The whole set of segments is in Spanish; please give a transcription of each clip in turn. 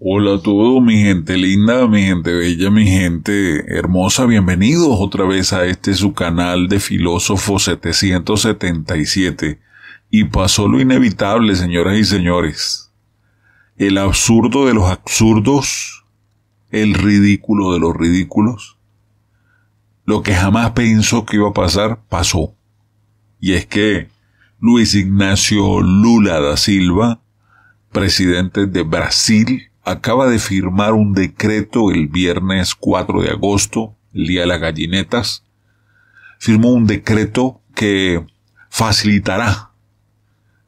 Hola a todos, mi gente linda, mi gente bella, mi gente hermosa, bienvenidos otra vez a este su canal de Filósofo 777. Y pasó lo inevitable, señoras y señores. El absurdo de los absurdos, el ridículo de los ridículos. Lo que jamás pensó que iba a pasar, pasó. Y es que Luis Ignacio Lula da Silva, presidente de Brasil, acaba de firmar un decreto el viernes 4 de agosto, el Día de las Gallinetas, firmó un decreto que facilitará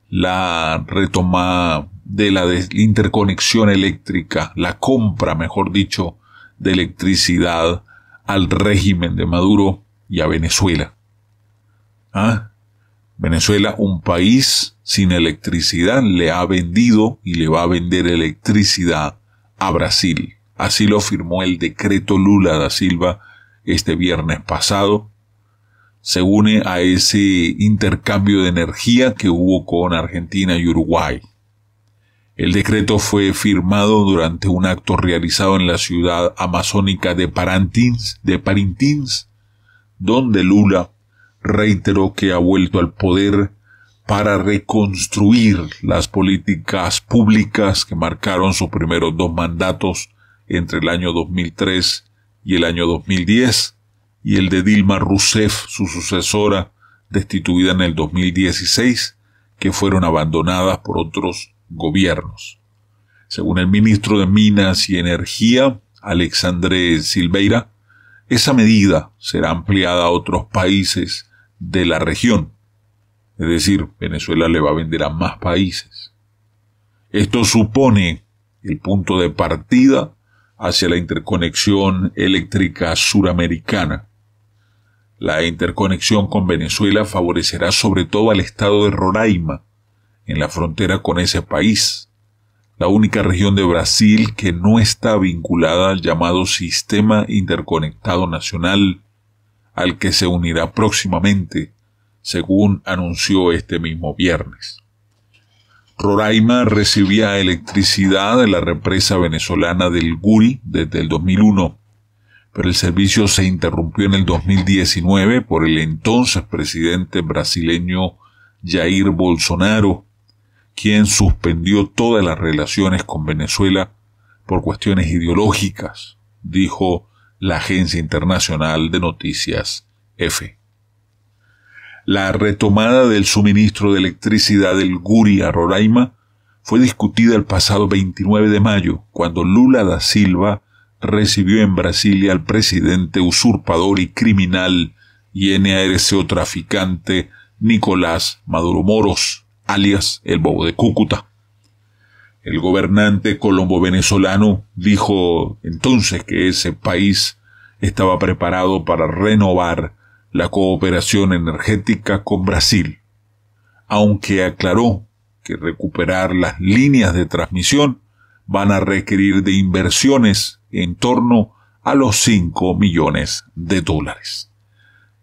la retoma de la interconexión eléctrica, la compra, mejor dicho, de electricidad al régimen de Maduro y a Venezuela. ¿Ah? Venezuela, un país sin electricidad le ha vendido y le va a vender electricidad a Brasil. Así lo firmó el decreto Lula da Silva este viernes pasado. Se une a ese intercambio de energía que hubo con Argentina y Uruguay. El decreto fue firmado durante un acto realizado en la ciudad amazónica de Parintins, de Parintins donde Lula reiteró que ha vuelto al poder para reconstruir las políticas públicas que marcaron sus primeros dos mandatos entre el año 2003 y el año 2010, y el de Dilma Rousseff, su sucesora, destituida en el 2016, que fueron abandonadas por otros gobiernos. Según el ministro de Minas y Energía, Alexandre Silveira, esa medida será ampliada a otros países de la región es decir, Venezuela le va a vender a más países. Esto supone el punto de partida hacia la interconexión eléctrica suramericana. La interconexión con Venezuela favorecerá sobre todo al estado de Roraima, en la frontera con ese país, la única región de Brasil que no está vinculada al llamado Sistema Interconectado Nacional, al que se unirá próximamente según anunció este mismo viernes. Roraima recibía electricidad de la represa venezolana del Guri desde el 2001, pero el servicio se interrumpió en el 2019 por el entonces presidente brasileño Jair Bolsonaro, quien suspendió todas las relaciones con Venezuela por cuestiones ideológicas, dijo la agencia internacional de noticias EFE la retomada del suministro de electricidad del Guri a Roraima fue discutida el pasado 29 de mayo, cuando Lula da Silva recibió en Brasilia al presidente usurpador y criminal y NARCO traficante Nicolás Maduro Moros, alias el Bobo de Cúcuta. El gobernante colombo-venezolano dijo entonces que ese país estaba preparado para renovar la cooperación energética con Brasil, aunque aclaró que recuperar las líneas de transmisión van a requerir de inversiones en torno a los 5 millones de dólares.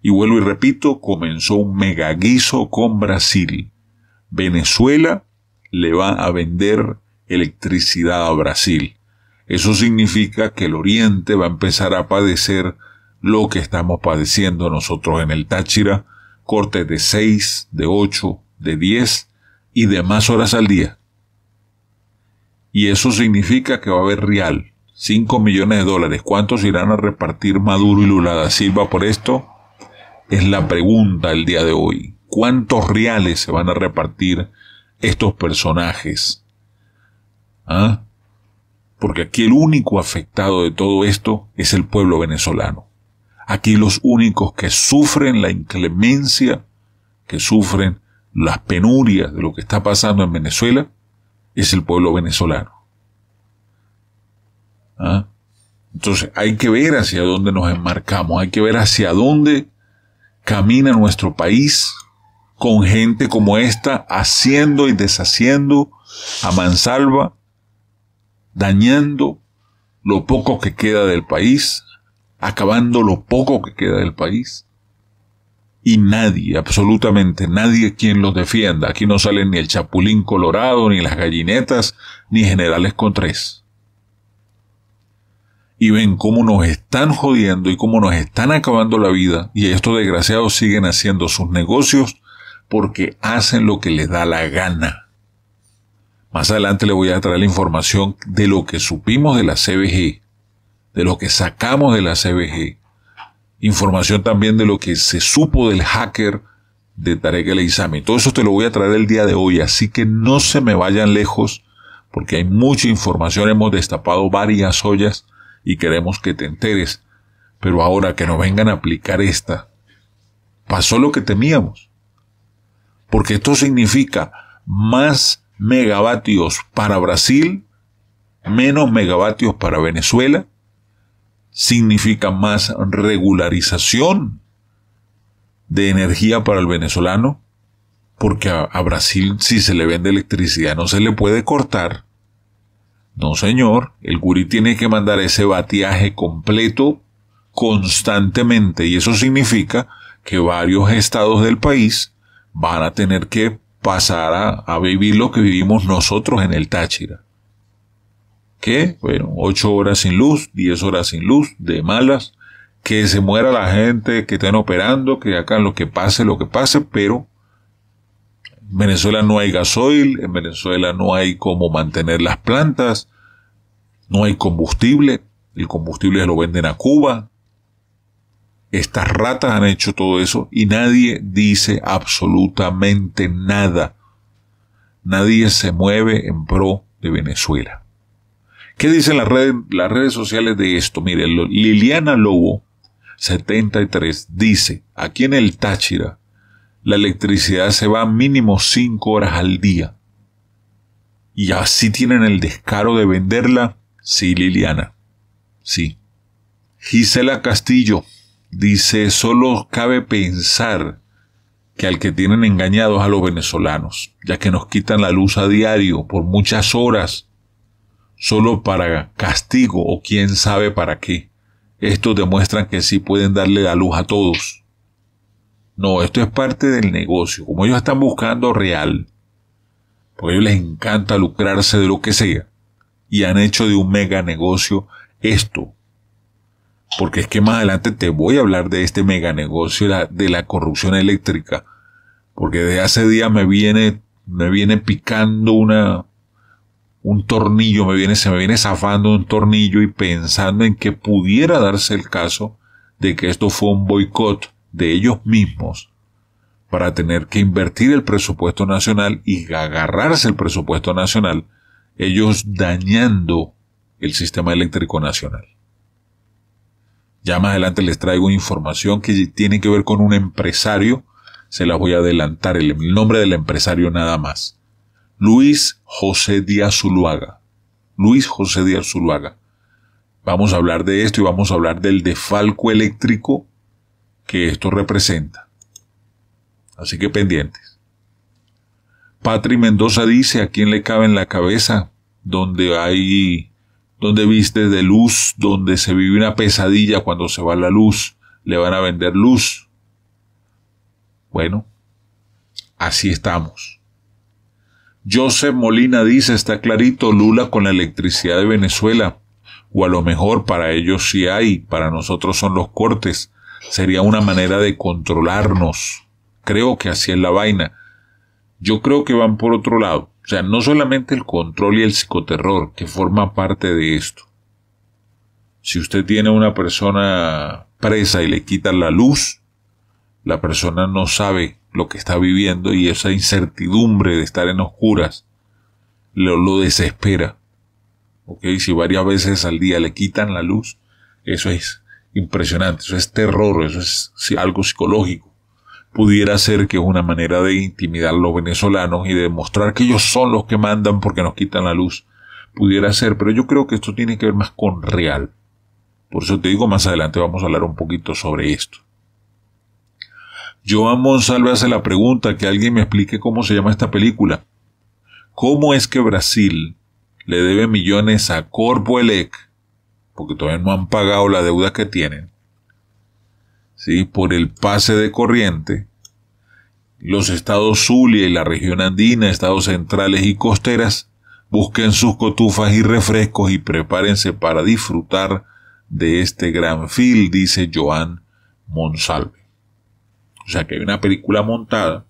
Y vuelvo y repito, comenzó un megaguiso con Brasil. Venezuela le va a vender electricidad a Brasil. Eso significa que el Oriente va a empezar a padecer lo que estamos padeciendo nosotros en el Táchira, cortes de 6, de 8, de 10 y de más horas al día. Y eso significa que va a haber real, 5 millones de dólares. ¿Cuántos irán a repartir Maduro y Lula da Silva por esto? Es la pregunta el día de hoy. ¿Cuántos reales se van a repartir estos personajes? ¿Ah? Porque aquí el único afectado de todo esto es el pueblo venezolano. Aquí los únicos que sufren la inclemencia, que sufren las penurias de lo que está pasando en Venezuela, es el pueblo venezolano. ¿Ah? Entonces hay que ver hacia dónde nos enmarcamos, hay que ver hacia dónde camina nuestro país con gente como esta, haciendo y deshaciendo a mansalva, dañando lo poco que queda del país, acabando lo poco que queda del país. Y nadie, absolutamente nadie quien los defienda. Aquí no salen ni el chapulín colorado, ni las gallinetas, ni generales con tres. Y ven cómo nos están jodiendo y cómo nos están acabando la vida. Y estos desgraciados siguen haciendo sus negocios porque hacen lo que les da la gana. Más adelante le voy a traer la información de lo que supimos de la CBG de lo que sacamos de la CBG, información también de lo que se supo del hacker de Tarek El Todo eso te lo voy a traer el día de hoy, así que no se me vayan lejos, porque hay mucha información, hemos destapado varias ollas y queremos que te enteres. Pero ahora que nos vengan a aplicar esta, pasó lo que temíamos. Porque esto significa más megavatios para Brasil, menos megavatios para Venezuela, significa más regularización de energía para el venezolano, porque a, Brasil si se le vende electricidad no se le puede cortar. No, señor, el Guri tiene que mandar ese batiaje completo constantemente y eso significa que varios estados del país van a tener que pasar a vivir lo que vivimos nosotros en el Táchira. ¿Qué? bueno, ocho horas sin luz, diez horas sin luz, de malas, que se muera la gente, que estén operando, que acá lo que pase, lo que pase, pero en Venezuela no hay gasoil, en Venezuela no hay cómo mantener las plantas, no hay combustible, el combustible lo venden a Cuba. Estas ratas han hecho todo eso y nadie dice absolutamente nada. Nadie se mueve en pro de Venezuela. ¿Qué dicen las redes, las redes sociales de esto? Mire, Liliana Lobo, 73, dice, aquí en el Táchira, la electricidad se va mínimo 5 horas al día. Y así tienen el descaro de venderla. Sí, Liliana. Sí. Gisela Castillo dice, solo cabe pensar que al que tienen engañados a los venezolanos, ya que nos quitan la luz a diario por muchas horas solo para castigo o quién sabe para qué. Estos demuestran que sí pueden darle la luz a todos. No, esto es parte del negocio, como ellos están buscando real, porque a ellos les encanta lucrarse de lo que sea, y han hecho de un mega negocio esto. Porque es que más adelante te voy a hablar de este mega negocio de la corrupción eléctrica, porque desde hace días me viene, me viene picando una, un tornillo me viene, se me viene zafando un tornillo y pensando en que pudiera darse el caso de que esto fue un boicot de ellos mismos para tener que invertir el presupuesto nacional y agarrarse el presupuesto nacional, ellos dañando el sistema eléctrico nacional. Ya más adelante les traigo información que tiene que ver con un empresario. Se la voy a adelantar el nombre del empresario nada más. Luis José Díaz Zuluaga. Luis José Díaz Zuluaga. Vamos a hablar de esto y vamos a hablar del defalco eléctrico que esto representa. Así que pendientes. Patri Mendoza dice a quién le cabe en la cabeza donde hay, donde viste de luz, donde se vive una pesadilla cuando se va la luz, le van a vender luz. Bueno, así estamos. Joseph Molina dice, está clarito Lula con la electricidad de Venezuela. O a lo mejor para ellos sí hay, para nosotros son los cortes. Sería una manera de controlarnos. Creo que así es la vaina. Yo creo que van por otro lado. O sea, no solamente el control y el psicoterror, que forma parte de esto. Si usted tiene una persona presa y le quita la luz, la persona no sabe lo que está viviendo y esa incertidumbre de estar en oscuras lo, lo desespera. Si varias veces al día le quitan la luz, eso es impresionante, eso es terror, eso es algo psicológico. Pudiera ser que es una manera de intimidar a los venezolanos y de demostrar que ellos son los que mandan porque nos quitan la luz. Pudiera ser, pero yo creo que esto tiene que ver más con real. Por eso te digo, más adelante vamos a hablar un poquito sobre esto. Joan Monsalve hace la pregunta que alguien me explique cómo se llama esta película. ¿Cómo es que Brasil le debe millones a Corpoelec? Porque todavía no han pagado la deuda que tienen. ¿Sí? Por el pase de corriente. Los estados Zulia y la región andina, estados centrales y costeras, busquen sus cotufas y refrescos y prepárense para disfrutar de este gran film, dice Joan Monsalve. O sea que hay una película montada,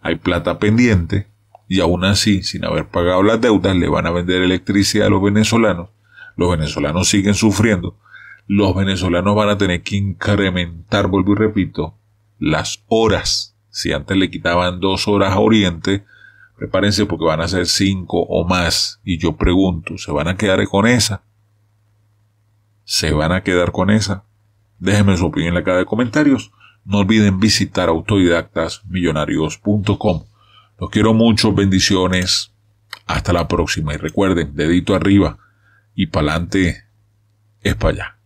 hay plata pendiente, y aún así, sin haber pagado las deudas, le van a vender electricidad a los venezolanos. Los venezolanos siguen sufriendo. Los venezolanos van a tener que incrementar, vuelvo y repito, las horas. Si antes le quitaban dos horas a Oriente, prepárense porque van a ser cinco o más. Y yo pregunto, ¿se van a quedar con esa? ¿Se van a quedar con esa? Déjenme su opinión en la caja de comentarios. No olviden visitar autodidactasmillonarios.com. Los quiero mucho, bendiciones. Hasta la próxima y recuerden, dedito arriba y pa'lante es para allá.